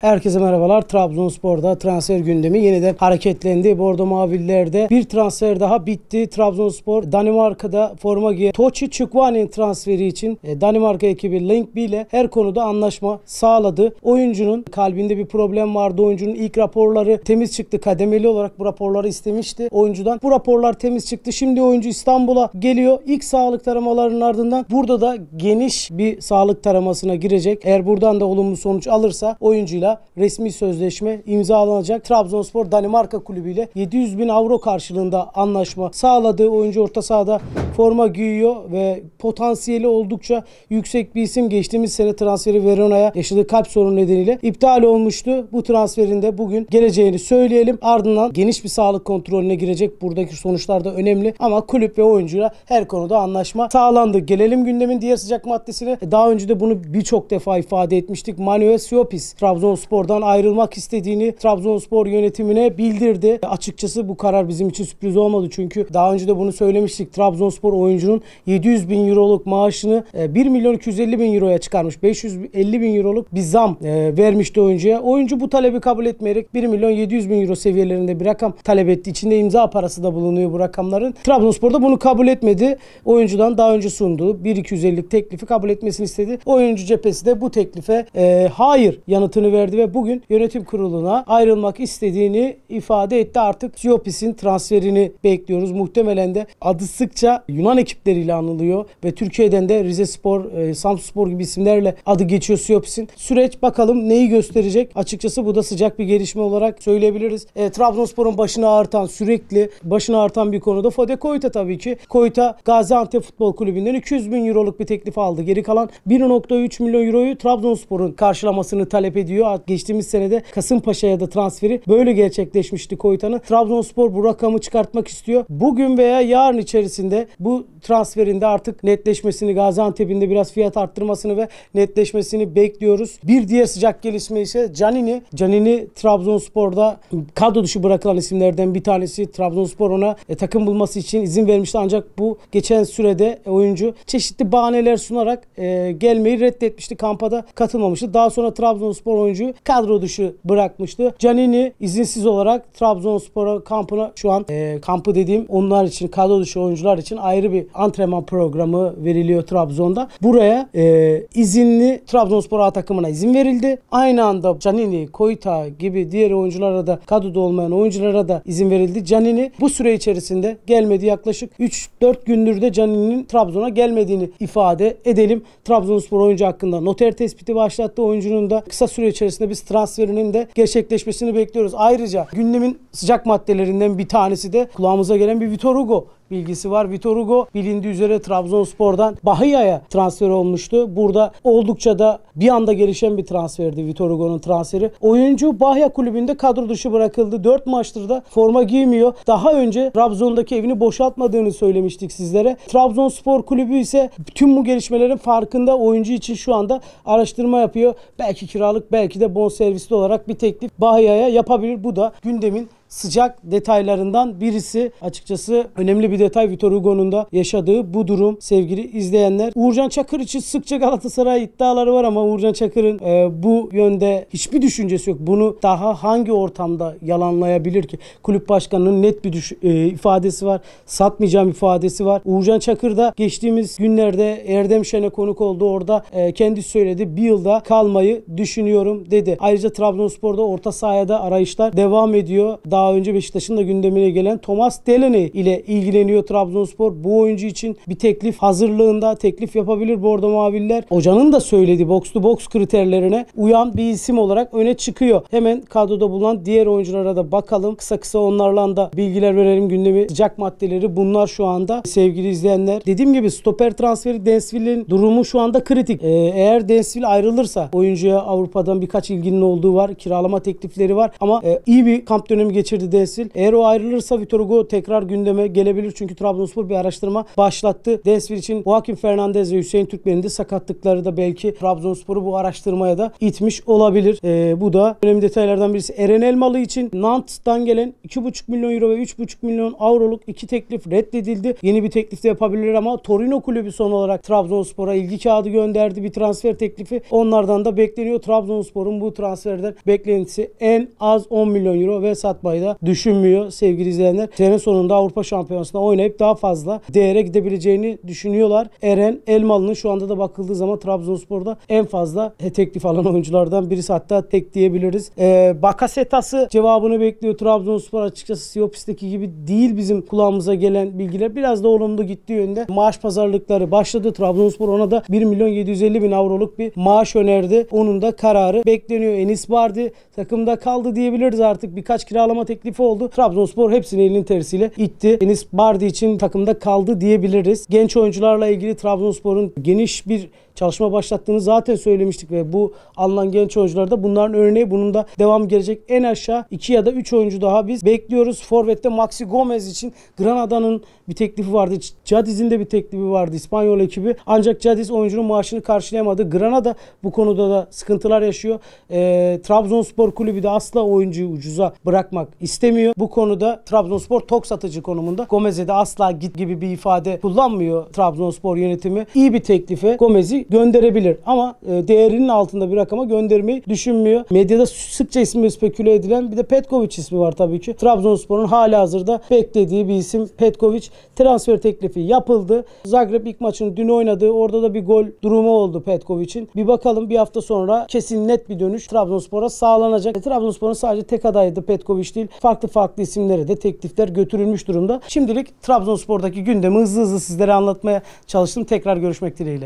Herkese merhabalar. Trabzonspor'da transfer gündemi yeniden hareketlendi. Bordo Mavillerde bir transfer daha bitti. Trabzonspor Danimarka'da forma giyen Toçi Çukwanen transferi için e, Danimarka ekibi Linkby ile her konuda anlaşma sağladı. Oyuncunun kalbinde bir problem vardı. Oyuncunun ilk raporları temiz çıktı. Kademeli olarak bu raporları istemişti oyuncudan. Bu raporlar temiz çıktı. Şimdi oyuncu İstanbul'a geliyor. İlk sağlık taramalarının ardından burada da geniş bir sağlık taramasına girecek. Eğer buradan da olumlu sonuç alırsa oyuncuyla ile resmi sözleşme imzalanacak. Trabzonspor Danimarka kulübüyle 700 bin avro karşılığında anlaşma sağladığı oyuncu orta sahada forma giyiyor ve potansiyeli oldukça yüksek bir isim. Geçtiğimiz sene transferi Verona'ya yaşadığı kalp sorunu nedeniyle iptal olmuştu. Bu transferinde bugün geleceğini söyleyelim. Ardından geniş bir sağlık kontrolüne girecek. Buradaki sonuçlar da önemli ama kulüp ve oyuncuyla her konuda anlaşma sağlandı. Gelelim gündemin diğer sıcak maddesine. E, daha önce de bunu birçok defa ifade etmiştik. Manuel Siopis Trabzonspor'dan ayrılmak istediğini Trabzonspor yönetimine bildirdi. E, açıkçası bu karar bizim için sürpriz olmadı çünkü daha önce de bunu söylemiştik. Trabzonspor Trabzonspor oyuncunun 700 bin euroluk maaşını 1 e, milyon 250 bin euroya çıkarmış. 550 bin euroluk bir zam e, vermişti oyuncuya. Oyuncu bu talebi kabul etmeyerek 1 milyon 700 bin euro seviyelerinde bir rakam talep etti. İçinde imza parası da bulunuyor bu rakamların. Trabzonspor da bunu kabul etmedi. Oyuncudan daha önce sunduğu 1 250 teklifi kabul etmesini istedi. Oyuncu cephesi de bu teklife e, hayır yanıtını verdi ve bugün yönetim kuruluna ayrılmak istediğini ifade etti. Artık Siopis'in transferini bekliyoruz. Muhtemelen de adı sıkça Yunan ekipleriyle anılıyor ve Türkiye'den de Rize Spor, e, Samsun Spor gibi isimlerle adı geçiyor Siyopis'in. Süreç bakalım neyi gösterecek? Açıkçası bu da sıcak bir gelişme olarak söyleyebiliriz. E, Trabzonspor'un başına artan, sürekli başına artan bir konu da Fode Koyta tabii ki. Koyta Gaziantep Futbol Kulübü'nden 200 bin euroluk bir teklif aldı. Geri kalan 1.3 milyon euroyu Trabzonspor'un karşılamasını talep ediyor. Geçtiğimiz senede Kasımpaşa'ya da transferi böyle gerçekleşmişti Koyta'nın. Trabzonspor bu rakamı çıkartmak istiyor. Bugün veya yarın içerisinde bu bu transferinde artık netleşmesini Gaziantep'inde biraz fiyat arttırmasını ve netleşmesini bekliyoruz. Bir diğer sıcak gelişme ise Canini. Canini Trabzonspor'da kadro dışı bırakılan isimlerden bir tanesi. Trabzonspor ona e, takım bulması için izin vermişti ancak bu geçen sürede e, oyuncu çeşitli bahaneler sunarak e, gelmeyi reddetmişti. Kampa da katılmamıştı. Daha sonra Trabzonspor oyuncuyu kadro dışı bırakmıştı. Canini izinsiz olarak Trabzonspor'a kampına şu an e, kampı dediğim onlar için kadro dışı oyuncular için ayrı ayrı bir antrenman programı veriliyor Trabzon'da. Buraya e, izinli Trabzonspor A takımına izin verildi. Aynı anda Canini, Koyta gibi diğer oyunculara da kadroda olmayan oyunculara da izin verildi. Canini bu süre içerisinde gelmedi yaklaşık 3-4 gündür de Canini'nin Trabzon'a gelmediğini ifade edelim. Trabzonspor oyuncu hakkında noter tespiti başlattı. Oyuncunun da kısa süre içerisinde biz transferinin de gerçekleşmesini bekliyoruz. Ayrıca gündemin sıcak maddelerinden bir tanesi de kulağımıza gelen bir Vitor Hugo bilgisi var. Vitor Hugo bilindiği üzere Trabzonspor'dan Bahia'ya transfer olmuştu. Burada oldukça da bir anda gelişen bir transferdi Vitor Hugo'nun transferi. Oyuncu Bahia kulübünde kadro dışı bırakıldı. 4 maçtır da forma giymiyor. Daha önce Trabzon'daki evini boşaltmadığını söylemiştik sizlere. Trabzonspor kulübü ise tüm bu gelişmelerin farkında oyuncu için şu anda araştırma yapıyor. Belki kiralık belki de bonservisli olarak bir teklif Bahia'ya yapabilir. Bu da gündemin sıcak detaylarından birisi. Açıkçası önemli bir detay Vitor Hugo'nun da yaşadığı bu durum sevgili izleyenler. Uğurcan Çakır için sıkça Galatasaray iddiaları var ama Uğurcan Çakır'ın e, bu yönde hiçbir düşüncesi yok. Bunu daha hangi ortamda yalanlayabilir ki? Kulüp başkanının net bir düş- e, ifadesi var. Satmayacağım ifadesi var. Uğurcan Çakır da geçtiğimiz günlerde Erdem Şen'e konuk oldu. Orada e, kendi söyledi. Bir yılda kalmayı düşünüyorum dedi. Ayrıca Trabzonspor'da orta sahada arayışlar devam ediyor. Daha daha önce Beşiktaş'ın da gündemine gelen Thomas Delaney ile ilgileniyor Trabzonspor. Bu oyuncu için bir teklif hazırlığında teklif yapabilir Bordo Maviller. Hocanın da söylediği box to box kriterlerine uyan bir isim olarak öne çıkıyor. Hemen kadroda bulunan diğer oyunculara da bakalım. Kısa kısa onlarla da bilgiler verelim. Gündemi sıcak maddeleri bunlar şu anda sevgili izleyenler. Dediğim gibi stoper transferi Densville'in durumu şu anda kritik. Ee, eğer Densville ayrılırsa oyuncuya Avrupa'dan birkaç ilginin olduğu var. Kiralama teklifleri var ama e, iyi bir kamp dönemi geçirdi geçirdi Densil. Eğer o ayrılırsa Vitor Hugo tekrar gündeme gelebilir. Çünkü Trabzonspor bir araştırma başlattı. Densil için Joaquin Fernandez ve Hüseyin Türkmen'in de sakatlıkları da belki Trabzonspor'u bu araştırmaya da itmiş olabilir. E, bu da önemli detaylardan birisi. Eren Elmalı için Nant'tan gelen 2,5 milyon euro ve 3,5 milyon avroluk iki teklif reddedildi. Yeni bir teklif de yapabilir ama Torino kulübü son olarak Trabzonspor'a ilgi kağıdı gönderdi. Bir transfer teklifi onlardan da bekleniyor. Trabzonspor'un bu transferden beklentisi en az 10 milyon euro ve satmayı almayı da düşünmüyor sevgili izleyenler. Sene sonunda Avrupa Şampiyonası'nda oynayıp daha fazla değere gidebileceğini düşünüyorlar. Eren Elmalı'nın şu anda da bakıldığı zaman Trabzonspor'da en fazla teklif alan oyunculardan birisi hatta tek diyebiliriz. Ee, Bakasetas'ı cevabını bekliyor Trabzonspor açıkçası Siyopis'teki gibi değil bizim kulağımıza gelen bilgiler. Biraz da olumlu gittiği yönde maaş pazarlıkları başladı. Trabzonspor ona da 1 milyon 750 bin avroluk bir maaş önerdi. Onun da kararı bekleniyor. Enis Bardi takımda kaldı diyebiliriz artık. Birkaç kiralama teklifi oldu. Trabzonspor hepsini elinin tersiyle itti. Enis Bardi için takımda kaldı diyebiliriz. Genç oyuncularla ilgili Trabzonspor'un geniş bir çalışma başlattığını zaten söylemiştik ve bu alınan genç oyuncularda bunların örneği bunun da devam gelecek. En aşağı 2 ya da 3 oyuncu daha biz bekliyoruz. Forvet'te Maxi Gomez için Granada'nın bir teklifi vardı. Cadiz'in de bir teklifi vardı İspanyol ekibi. Ancak Cadiz oyuncunun maaşını karşılayamadı. Granada bu konuda da sıkıntılar yaşıyor. E, Trabzonspor kulübü de asla oyuncuyu ucuza bırakmak istemiyor. Bu konuda Trabzonspor tok satıcı konumunda. Gomez'e de asla git gibi bir ifade kullanmıyor Trabzonspor yönetimi. İyi bir teklife Gomez'i gönderebilir ama e, değerinin altında bir rakama göndermeyi düşünmüyor. Medyada sıkça ismi speküle edilen bir de Petkovic ismi var tabii ki. Trabzonspor'un hala hazırda beklediği bir isim Petkovic. Transfer teklifi yapıldı. Zagreb ilk maçını dün oynadı. Orada da bir gol durumu oldu Petkovic'in. Bir bakalım bir hafta sonra kesin net bir dönüş Trabzonspor'a sağlanacak. E, Trabzonspor'un sadece tek adayıydı Petkovic değil dahil farklı farklı isimlere de teklifler götürülmüş durumda. Şimdilik Trabzonspor'daki gündemi hızlı hızlı sizlere anlatmaya çalıştım. Tekrar görüşmek dileğiyle.